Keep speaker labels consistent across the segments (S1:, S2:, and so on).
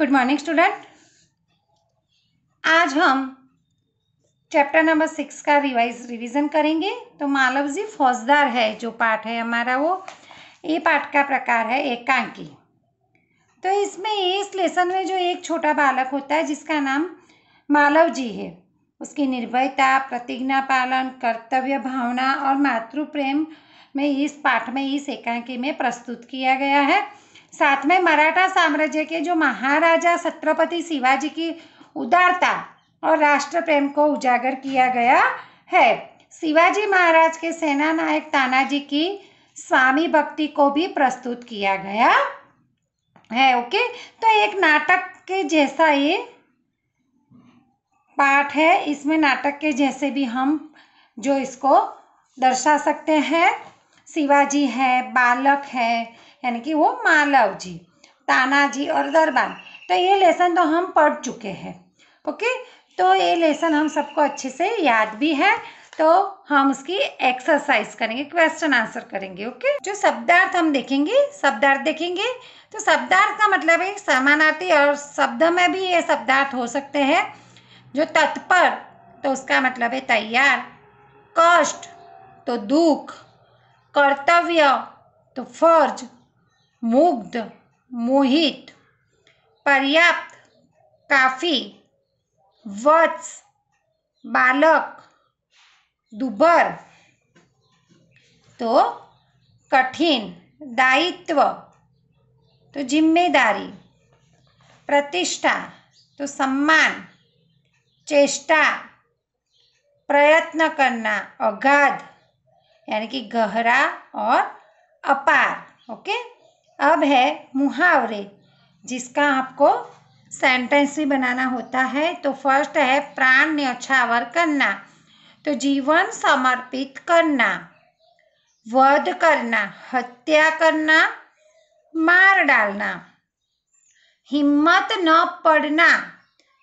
S1: good morning student आज हम chapter number six का रिवाइज रिवीजन करेंगे तो मालव जी फौजदार है जो पाठ है हमारा वो ये पाठ का प्रकार है एकांकी तो इसमें इस लेसन में जो एक छोटा बालक होता है जिसका नाम मालव जी है उसकी निर्भयता प्रतिज्ञा पालन कर्तव्य भावना और मातृ प्रेम में इस पाठ में इस एकांकी में प्रस्तुत किया गया है साथ में मराठा साम्राज्य के जो महाराजा छत्रपति शिवाजी की उदारता और राष्ट्र प्रेम को उजागर किया गया है शिवाजी महाराज के सेना नायक तानाजी की स्वामी भक्ति को भी प्रस्तुत किया गया है ओके तो एक नाटक के जैसा ये पाठ है इसमें नाटक के जैसे भी हम जो इसको दर्शा सकते हैं शिवाजी है बालक है यानी कि वो मालव जी तानाजी और दरबार तो ये लेसन तो हम पढ़ चुके हैं ओके तो ये लेसन हम सबको अच्छे से याद भी है तो हम उसकी एक्सरसाइज करेंगे क्वेश्चन आंसर करेंगे ओके जो शब्दार्थ हम देखेंगे शब्दार्थ देखेंगे तो शब्दार्थ का मतलब है समानार्थी और शब्द में भी ये शब्दार्थ हो सकते हैं जो तत्पर तो उसका मतलब है तैयार कष्ट तो दुख कर्तव्य तो फर्ज मुग्ध मोहित पर्याप्त काफ़ी वत्स बालक दुबर तो कठिन दायित्व तो जिम्मेदारी प्रतिष्ठा तो सम्मान चेष्टा प्रयत्न करना अगाध यानी कि गहरा और अपार ओके अब है मुहावरे जिसका आपको सेंटेंस भी बनाना होता है तो फर्स्ट है प्राण न्यौछावर करना तो जीवन समर्पित करना वध करना हत्या करना मार डालना हिम्मत न पड़ना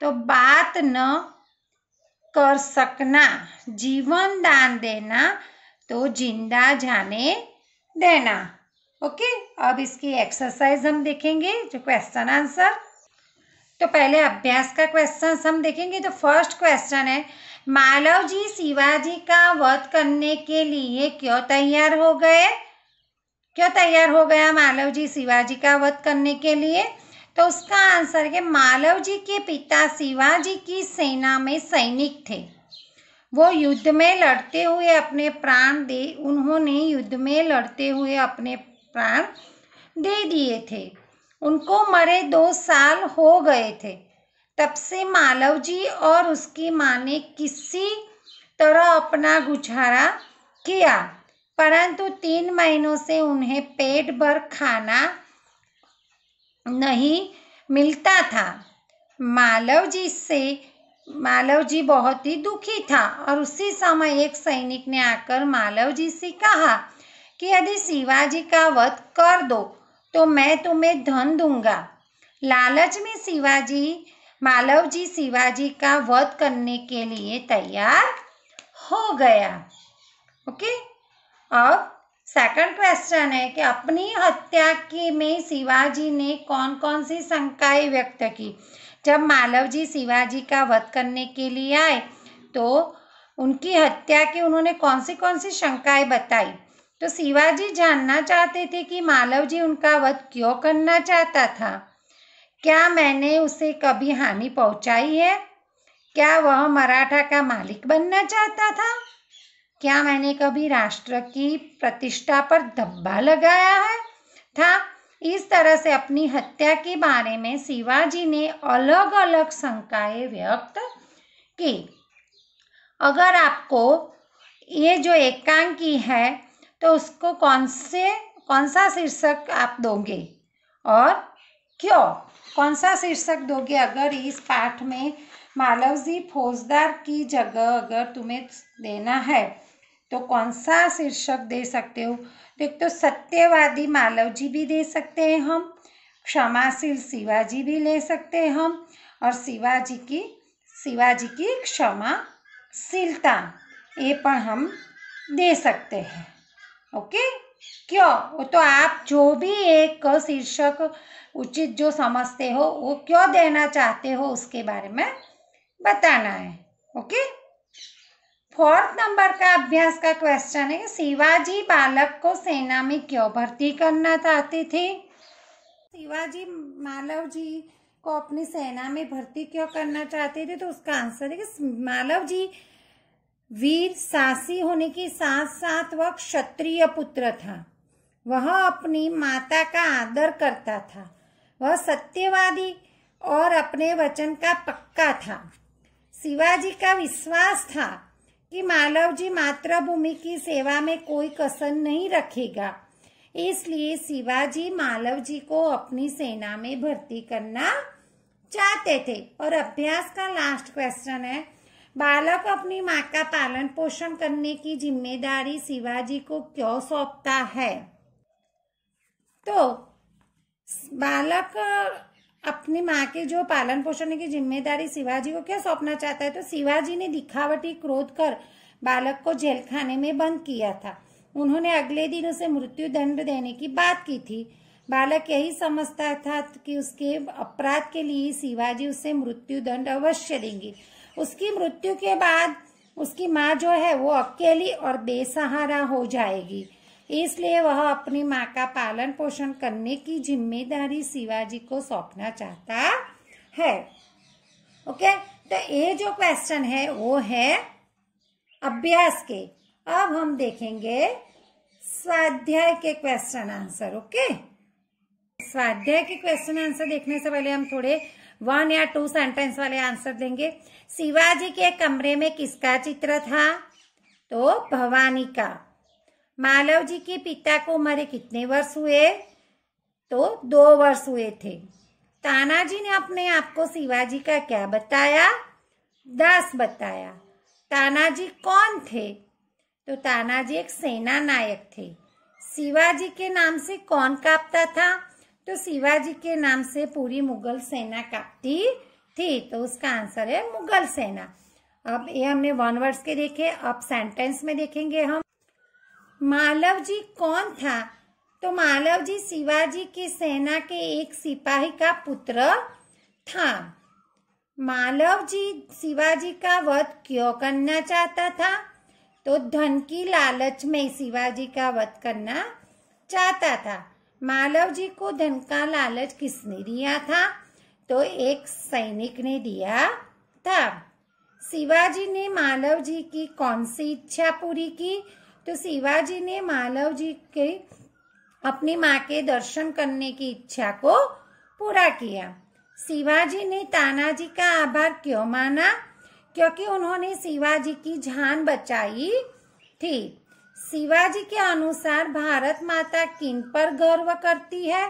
S1: तो बात न कर सकना जीवन दान देना तो जिंदा जाने देना ओके अब इसकी एक्सरसाइज हम देखेंगे जो क्वेश्चन आंसर तो पहले अभ्यास का क्वेश्चन हम देखेंगे तो फर्स्ट क्वेश्चन है मालव जी शिवाजी का वध करने के लिए क्यों तैयार हो गए क्यों तैयार हो गया मालव जी शिवाजी का वध करने के लिए तो उसका आंसर है मालव जी के पिता शिवाजी की सेना में सैनिक थे वो युद्ध में लड़ते हुए अपने प्राण दे उन्होंने युद्ध में लड़ते हुए अपने प्राण दे दिए थे उनको मरे दो साल हो गए थे तब से मालव जी और उसकी माँ ने किसी तरह अपना गुजारा किया परंतु तीन महीनों से उन्हें पेट भर खाना नहीं मिलता था मालव जी से मालव जी बहुत ही दुखी था और उसी समय एक सैनिक ने आकर मालव जी से कहा कि यदि शिवाजी का वध कर दो तो मैं तुम्हें धन दूंगा लालच में शिवाजी मालव जी शिवाजी का वध करने के लिए तैयार हो गया ओके अब सेकंड क्वेश्चन है कि अपनी हत्या के में शिवाजी ने कौन कौन सी शंकाएं व्यक्त की जब मालव जी शिवाजी का वध करने के लिए आए तो उनकी हत्या की उन्होंने कौन सी कौन सी शंकाएं बताई तो शिवाजी जानना चाहते थे कि मालव जी उनका वध क्यों करना चाहता था क्या मैंने उसे कभी हानि पहुंचाई है क्या वह मराठा का मालिक बनना चाहता था क्या मैंने कभी राष्ट्र की प्रतिष्ठा पर धब्बा लगाया है था इस तरह से अपनी हत्या के बारे में शिवाजी ने अलग अलग शंकाएं व्यक्त की अगर आपको ये जो एकांकी है तो उसको कौन से कौन सा शीर्षक आप दोगे और क्यों कौन सा शीर्षक दोगे अगर इस पाठ में मालव जी फौजदार की जगह अगर तुम्हें देना है तो कौन सा शीर्षक दे सकते हो तो एक तो सत्यवादी मालव जी भी दे सकते हैं हम क्षमाशील शिवाजी भी ले सकते हैं हम और शिवाजी की शिवाजी की क्षमाशीलता ये पर हम दे सकते हैं ओके क्यों वो तो आप जो भी एक शीर्षक उचित जो समझते हो वो क्यों देना चाहते हो उसके बारे में बताना है ओके फोर्थ नंबर का अभ्यास का क्वेश्चन है शिवाजी बालक को सेना में क्यों भर्ती करना चाहते थे शिवाजी मालव जी को अपनी सेना में भर्ती क्यों करना चाहते थे तो उसका आंसर है कि मालव जी वीर सासी होने के साथ साथ वह क्षत्रिय पुत्र था वह अपनी माता का आदर करता था वह सत्यवादी और अपने वचन का पक्का था शिवाजी का विश्वास था कि मालव जी मातृभूमि की सेवा में कोई कसर नहीं रखेगा इसलिए शिवाजी मालव जी को अपनी सेना में भर्ती करना चाहते थे और अभ्यास का लास्ट क्वेश्चन है बालक अपनी माँ का पालन पोषण करने की जिम्मेदारी शिवाजी को क्यों सौंपता है तो बालक अपनी माँ के जो पालन पोषण की जिम्मेदारी शिवाजी को क्या सौंपना चाहता है तो शिवाजी ने दिखावटी क्रोध कर बालक को जेल खाने में बंद किया था उन्होंने अगले दिन उसे मृत्यु दंड देने की बात की थी बालक यही समझता था कि उसके अपराध के लिए शिवाजी उसे मृत्यु दंड अवश्य देंगे उसकी मृत्यु के बाद उसकी माँ जो है वो अकेली और बेसहारा हो जाएगी इसलिए वह अपनी माँ का पालन पोषण करने की जिम्मेदारी शिवाजी को सौंपना चाहता है ओके तो ये जो क्वेश्चन है वो है अभ्यास के अब हम देखेंगे स्वाध्याय के क्वेश्चन आंसर ओके स्वाध्याय के क्वेश्चन आंसर देखने से पहले हम थोड़े वन या टू सेंटेंस वाले आंसर देंगे शिवाजी के कमरे में किसका चित्र था तो भवानी का मालव जी के पिता को मरे कितने वर्ष हुए तो दो वर्ष हुए थे तानाजी ने अपने आप को शिवाजी का क्या बताया दस बताया तानाजी कौन थे तो तानाजी एक सेना नायक थे शिवाजी के नाम से कौन कांपता था तो शिवाजी के नाम से पूरी मुगल सेना काटती थी तो उसका आंसर है मुगल सेना अब ये हमने वन वर्ड्स के देखे अब सेंटेंस में देखेंगे हम मालव जी कौन था तो मालव जी शिवाजी की सेना के एक सिपाही का पुत्र था मालव जी शिवाजी का वध क्यों करना चाहता था तो धन की लालच में शिवाजी का वध करना चाहता था मालव जी को धन का लालच किसने दिया था तो एक सैनिक ने दिया था शिवाजी ने मालव जी की कौन सी इच्छा पूरी की तो शिवाजी ने मालव जी के अपनी माँ के दर्शन करने की इच्छा को पूरा किया शिवाजी ने तानाजी का आभार क्यों माना क्योंकि उन्होंने शिवाजी की जान बचाई थी शिवाजी के अनुसार भारत माता किन पर गर्व करती है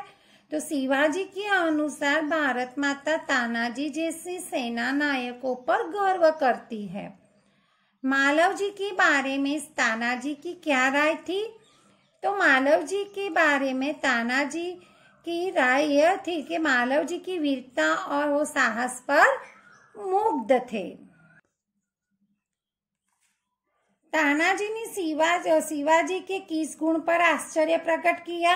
S1: तो शिवाजी के अनुसार भारत माता तानाजी जैसी सेना नायकों पर गर्व करती है मालव जी के बारे में तानाजी की क्या राय थी तो मालव जी के बारे में तानाजी की राय यह थी कि मालव जी की वीरता और वो साहस पर मुग्ध थे तानाजी शिवा शिवाजी के किस गुण पर आश्चर्य प्रकट किया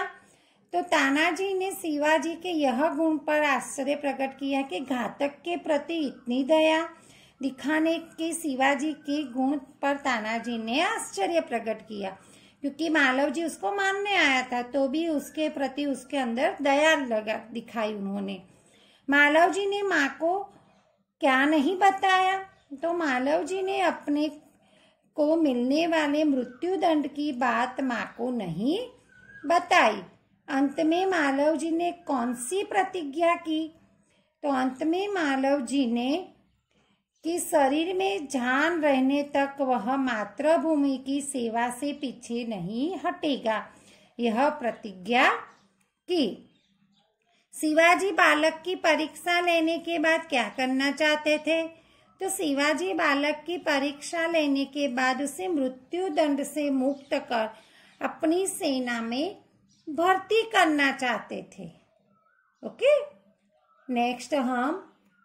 S1: तो तानाजी ने शिवाजी के यह गुण पर आश्चर्य प्रकट किया कि घातक के प्रति इतनी दया दिखाने के शिवाजी के गुण पर तानाजी ने आश्चर्य प्रकट किया क्योंकि मालव जी उसको मानने आया था तो भी उसके प्रति उसके अंदर दया लगा दिखाई उन्होंने मालव जी ने माँ को क्या नहीं बताया तो मालव जी ने अपने को मिलने वाले मृत्यु दंड की बात माँ को नहीं बताई अंत में मालव जी ने कौन सी प्रतिज्ञा की तो अंत में मालव जी ने कि शरीर में जान रहने तक वह मातृभूमि की सेवा से पीछे नहीं हटेगा यह प्रतिज्ञा की शिवाजी बालक की परीक्षा लेने के बाद क्या करना चाहते थे तो शिवाजी बालक की परीक्षा लेने के बाद उसे मृत्यु दंड से मुक्त कर अपनी सेना में भर्ती करना चाहते थे ओके नेक्स्ट हम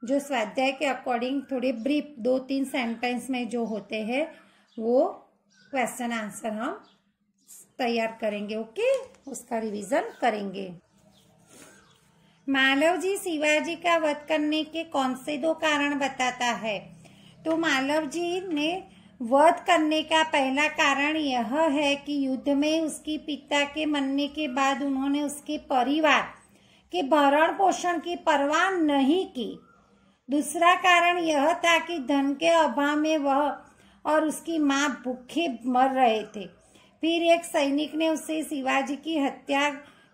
S1: जो स्वाध्याय के अकॉर्डिंग थोड़े ब्रीफ दो तीन सेंटेंस में जो होते हैं वो क्वेश्चन आंसर हम तैयार करेंगे ओके उसका रिवीजन करेंगे मालव जी शिवाजी का वध करने के कौन से दो कारण बताता है तो मालव जी ने वध करने का पहला कारण यह है कि युद्ध में उसकी पिता के मरने के बाद उन्होंने उसके परिवार के भरण पोषण की परवाह नहीं की दूसरा कारण यह था कि धन के अभाव में वह और उसकी माँ भूखे मर रहे थे फिर एक सैनिक ने उसे शिवाजी की हत्या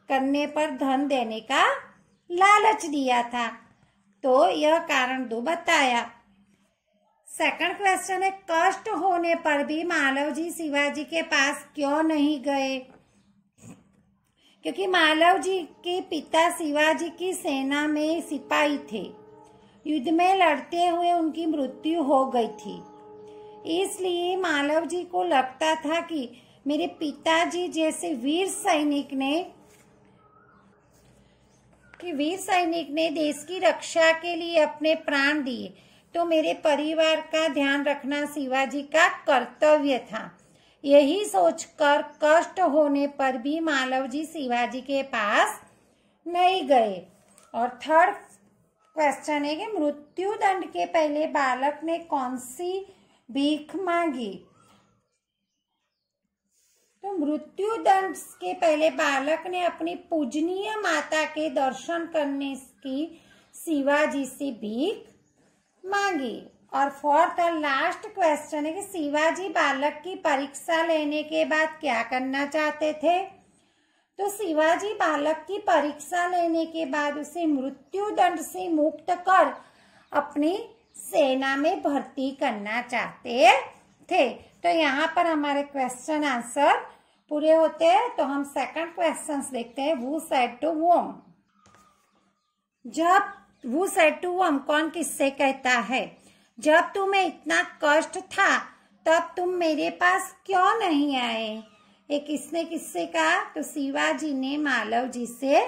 S1: करने पर धन देने का लालच दिया था तो यह कारण दो बताया सेकंड क्वेश्चन है कष्ट होने पर भी मालव जी शिवाजी के पास क्यों नहीं गए क्योंकि मालव जी के पिता शिवाजी की सेना में सिपाही थे युद्ध में लड़ते हुए उनकी मृत्यु हो गई थी इसलिए मालव जी को लगता था कि मेरे पिताजी जैसे वीर सैनिक ने कि वीर सैनिक ने देश की रक्षा के लिए अपने प्राण दिए तो मेरे परिवार का ध्यान रखना शिवाजी का कर्तव्य था यही सोचकर कष्ट होने पर भी मालव जी शिवाजी के पास नहीं गए और थर्ड क्वेश्चन है कि मृत्यु दंड के पहले बालक ने कौन सी भीख मांगी तो मृत्यु दंड के पहले बालक ने अपनी पूजनीय माता के दर्शन करने की शिवाजी से भीख मांगी और फोर्थ और लास्ट क्वेश्चन है कि शिवाजी बालक की परीक्षा लेने के बाद क्या करना चाहते थे तो शिवाजी बालक की परीक्षा लेने के बाद उसे मृत्यु दंड से मुक्त कर अपनी सेना में भर्ती करना चाहते थे तो यहाँ पर हमारे क्वेश्चन आंसर पूरे होते हैं तो हम सेकंड क्वेश्चन देखते हैं वो सेट टू वोम जब वो सेट टू वोम कौन किससे कहता है जब तुम्हें इतना कष्ट था तब तुम मेरे पास क्यों नहीं आए ये किसने किससे कहा तो शिवाजी ने मालव जी से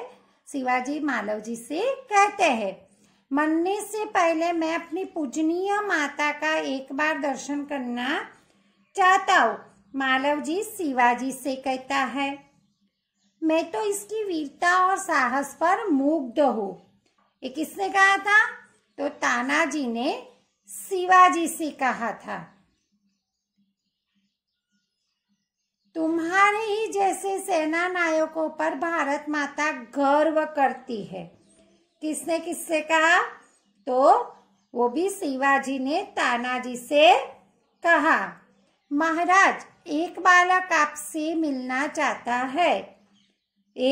S1: शिवाजी मालव जी से कहते हैं मरने से पहले मैं अपनी पूजनीय माता का एक बार दर्शन करना जाताओ मालव जी शिवाजी से कहता है मैं तो इसकी वीरता और साहस पर मुग्ध हूँ ये किसने कहा था तो तानाजी ने शिवाजी से कहा था तुम्हारे ही जैसे सेना नायकों पर भारत माता गर्व करती है किसने किससे कहा तो वो भी शिवाजी ने तानाजी से कहा महाराज एक बालक आपसे मिलना चाहता है ए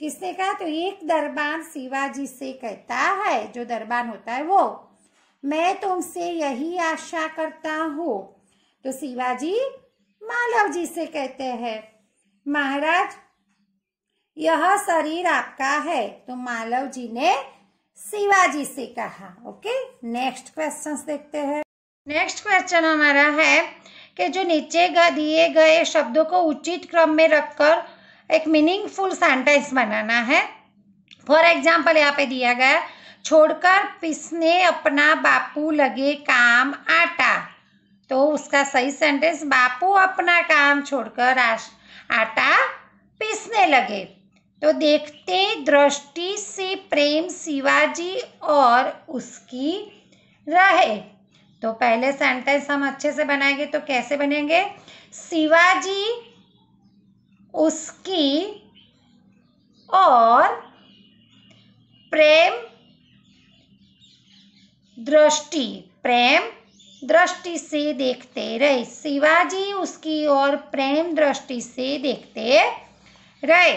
S1: किसने कहा तो एक दरबान शिवाजी से कहता है जो दरबान होता है वो मैं तुमसे यही आशा करता हूँ तो शिवाजी मालव जी से कहते हैं महाराज यह शरीर आपका है तो मालव जी ने शिवाजी से कहा ओके नेक्स्ट क्वेश्चन देखते हैं नेक्स्ट क्वेश्चन हमारा है कि जो नीचे दिए गए शब्दों को उचित क्रम में रखकर एक मीनिंगफुल सेंटेंस बनाना है फॉर एग्जाम्पल यहाँ पे दिया गया छोड़कर पिसने अपना बापू लगे काम आटा तो उसका सही सेंटेंस बापू अपना काम छोड़कर आटा पिसने लगे तो देखते दृष्टि से प्रेम शिवाजी और उसकी रहे तो पहले सेंटेंस हम अच्छे से बनाएंगे तो कैसे बनेंगे शिवाजी उसकी और प्रेम दृष्टि प्रेम दृष्टि से देखते रहे शिवाजी उसकी और प्रेम दृष्टि से देखते रहे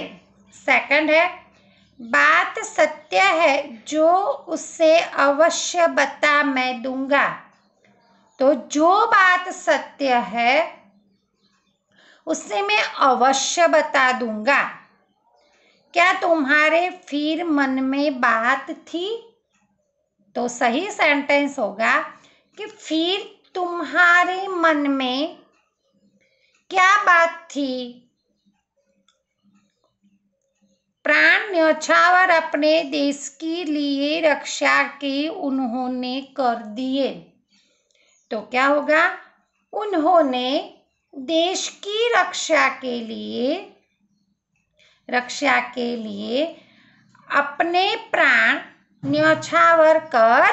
S1: सेकंड है बात सत्य है जो उससे अवश्य बता मैं दूंगा तो जो बात सत्य है उसे मैं अवश्य बता दूंगा क्या तुम्हारे फिर मन में बात थी तो सही सेंटेंस होगा कि फिर तुम्हारे मन में क्या बात थी प्राण न्योछावर अपने देश के लिए रक्षा के उन्होंने कर दिए तो क्या होगा उन्होंने देश की रक्षा के लिए रक्षा के लिए अपने प्राण न्यौछावर कर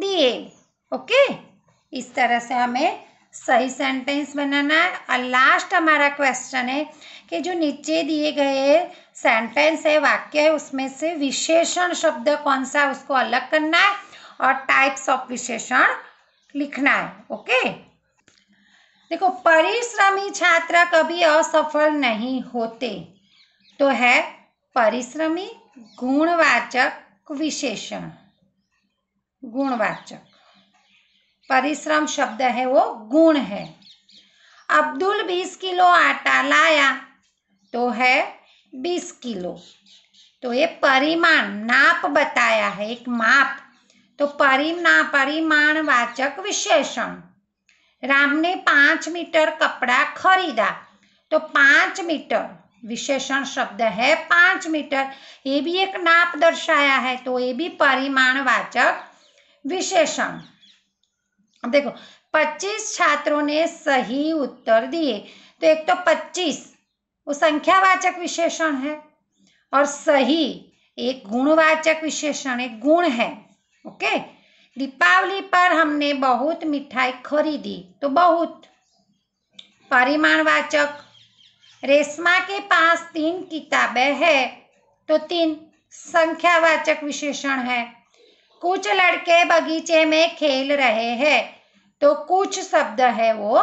S1: दिए ओके इस तरह से हमें सही सेंटेंस बनाना है और लास्ट हमारा क्वेश्चन है कि जो नीचे दिए गए सेंटेंस है वाक्य है उसमें से विशेषण शब्द कौन सा उसको अलग करना है और टाइप्स ऑफ विशेषण लिखना है ओके देखो परिश्रमी छात्र कभी असफल नहीं होते तो है परिश्रमी गुणवाचक विशेषण गुणवाचक परिश्रम शब्द है वो गुण है अब्दुल बीस किलो आटा लाया तो है बीस किलो तो ये परिमाण नाप बताया है एक माप तो परिमाण वाचक विशेषण राम ने पांच मीटर कपड़ा खरीदा तो पांच मीटर विशेषण शब्द है पांच मीटर ये भी एक नाप दर्शाया है तो ये भी परिमाणवाचक विशेषण देखो पच्चीस छात्रों ने सही उत्तर दिए तो एक तो पच्चीस वो संख्यावाचक विशेषण है और सही एक गुणवाचक विशेषण एक गुण है ओके दीपावली पर हमने बहुत मिठाई खरीदी तो बहुत परिमाणवाचक रेशमा के पास तीन किताबें हैं तो तीन संख्यावाचक विशेषण है कुछ लड़के बगीचे में खेल रहे हैं तो कुछ शब्द है वो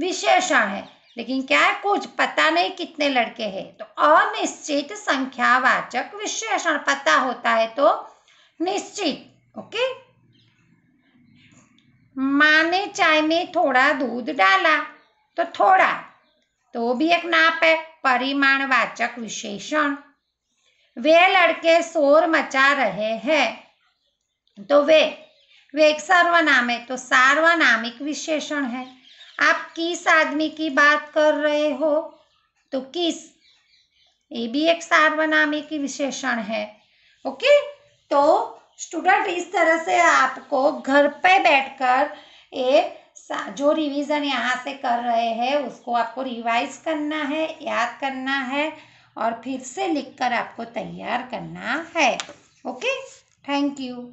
S1: विशेषण है लेकिन क्या है कुछ पता नहीं कितने लड़के हैं तो अनिश्चित संख्यावाचक विशेषण पता होता है तो निश्चित ओके माँ ने चाय में थोड़ा दूध डाला तो थोड़ा तो भी एक नाप है वाचक विशेषण वे लड़के शोर मचा रहे हैं तो वे वे एक सर्वनाम है तो सार्वनामिक विशेषण है आप किस आदमी की बात कर रहे हो तो किस ये भी एक सार्वनामिक विशेषण है ओके तो स्टूडेंट इस तरह से आपको घर पे बैठकर ये जो रिवीजन यहाँ से कर रहे हैं उसको आपको रिवाइज करना है याद करना है और फिर से लिखकर आपको तैयार करना है ओके थैंक यू